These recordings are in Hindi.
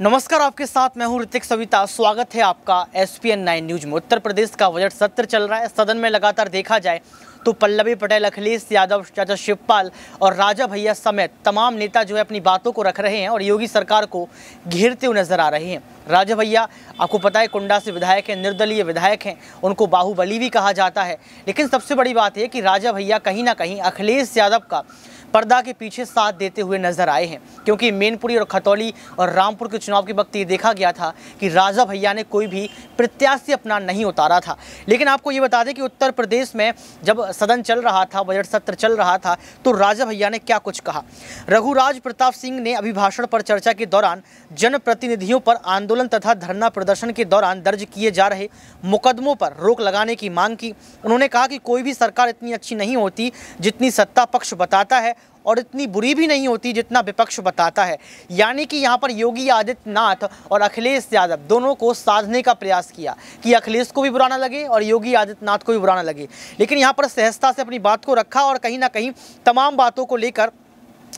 नमस्कार आपके साथ मैं हूं ऋतिक सविता स्वागत है आपका S P N nine news में उत्तर प्रदेश का बजट सत्र चल रहा है सदन में लगातार देखा जाए तो पल्लवी पटेल अखिलेश यादव चाचा शिवपाल और राजा भैया समेत तमाम नेता जो है अपनी बातों को रख रहे हैं और योगी सरकार को घेरते हुए नजर आ रहे हैं राजा भैया आपको पता है कुंडा से विधायक हैं निर्दलीय विधायक हैं उनको बाहुबली भी कहा जाता है लेकिन सबसे बड़ी बात यह कि राजा भैया कहीं ना कहीं अखिलेश यादव का पर्दा के पीछे साथ देते हुए नजर आए हैं क्योंकि मेनपुरी और खतौली और रामपुर के चुनाव के वक्त ये देखा गया था कि राजा भैया ने कोई भी प्रत्याशी अपना नहीं उतारा था लेकिन आपको ये बता दें कि उत्तर प्रदेश में जब सदन चल रहा था बजट सत्र चल रहा था तो राजा भैया ने क्या कुछ कहा रघुराज प्रताप सिंह ने अभिभाषण पर चर्चा के दौरान जनप्रतिनिधियों पर आंदोलन तथा धरना प्रदर्शन के दौरान दर्ज किए जा रहे मुकदमों पर रोक लगाने की मांग की उन्होंने कहा कि कोई भी सरकार इतनी अच्छी नहीं होती जितनी सत्ता पक्ष बताता है और इतनी बुरी भी नहीं होती जितना विपक्ष बताता है यानी कि यहाँ पर योगी आदित्यनाथ और अखिलेश यादव दोनों को साधने का प्रयास किया कि अखिलेश को भी बुरा ना लगे और योगी आदित्यनाथ को भी बुरा ना लगे लेकिन यहाँ पर सहजता से अपनी बात को रखा और कहीं ना कहीं तमाम बातों को लेकर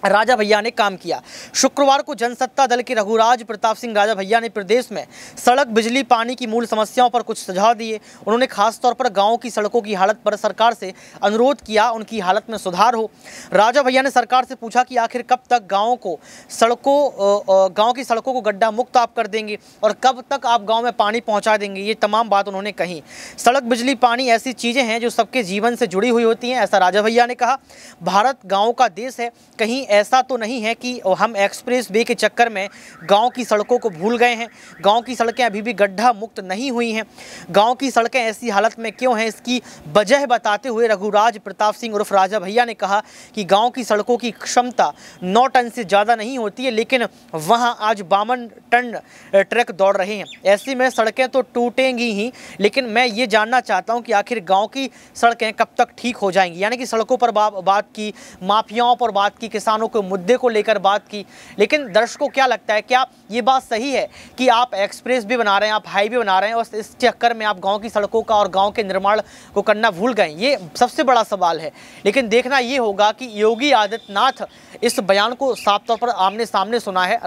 राजा भैया ने काम किया शुक्रवार को जनसत्ता दल के रघुराज प्रताप सिंह राजा भैया ने प्रदेश में सड़क बिजली पानी की मूल समस्याओं पर कुछ सुझाव दिए उन्होंने खासतौर पर गाँव की सड़कों की हालत पर सरकार से अनुरोध किया उनकी हालत में सुधार हो राजा भैया ने सरकार से पूछा कि आखिर कब तक गाँव को सड़कों गाँव की सड़कों को गड्ढा मुक्त आप कर देंगे और कब तक आप गाँव में पानी पहुँचा देंगे ये तमाम बात उन्होंने कही सड़क बिजली पानी ऐसी चीज़ें हैं जो सबके जीवन से जुड़ी हुई होती हैं ऐसा राजा भैया ने कहा भारत गाँव का देश है कहीं कहीं ऐसा तो नहीं है कि हम एक्सप्रेस वे के चक्कर में गांव की सड़कों को भूल गए हैं गांव की सड़कें अभी भी गड्ढा मुक्त नहीं हुई हैं गांव की सड़कें ऐसी हालत में क्यों हैं इसकी वजह बताते हुए रघुराज प्रताप सिंह उर्फ राजा भैया ने कहा कि गाँव की सड़कों की क्षमता नौ टन से ज़्यादा नहीं होती है लेकिन वहाँ आज बावन टन ट्रक दौड़ रहे हैं ऐसे में सड़कें तो टूटेंगी ही लेकिन मैं ये जानना चाहता हूँ कि आखिर गाँव की सड़कें कब तक ठीक हो जाएंगी यानी कि सड़कों पर बात की माफियाओं पर बात की किसान किसानों के मुद्दे को लेकर बात की लेकिन दर्शकों क्या लगता है क्या ये बात सही है कि आप एक्सप्रेस भी बना रहे हैं आप हाईवे बना रहे हैं और इस चक्कर में आप गाँव की सड़कों का और गाँव के निर्माण को करना भूल गए ये सबसे बड़ा सवाल है लेकिन देखना ये होगा कि योगी आदित्यनाथ इस बयान को साफ तौर पर आमने सामने सुना है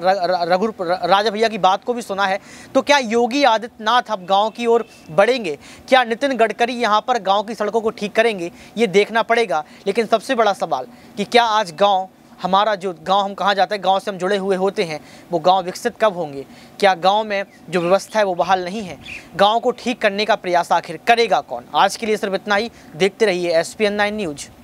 रघु राजा भैया की बात को भी सुना है तो क्या योगी आदित्यनाथ अब गांव की ओर बढ़ेंगे क्या नितिन गडकरी यहां पर गांव की सड़कों को ठीक करेंगे ये देखना पड़ेगा लेकिन सबसे बड़ा सवाल कि क्या आज गांव हमारा जो गांव हम कहाँ जाते हैं गांव से हम जुड़े हुए होते हैं वो गांव विकसित कब होंगे क्या गांव में जो व्यवस्था है वो बहाल नहीं है गांव को ठीक करने का प्रयास आखिर करेगा कौन आज के लिए सिर्फ इतना ही देखते रहिए एस पी न्यूज़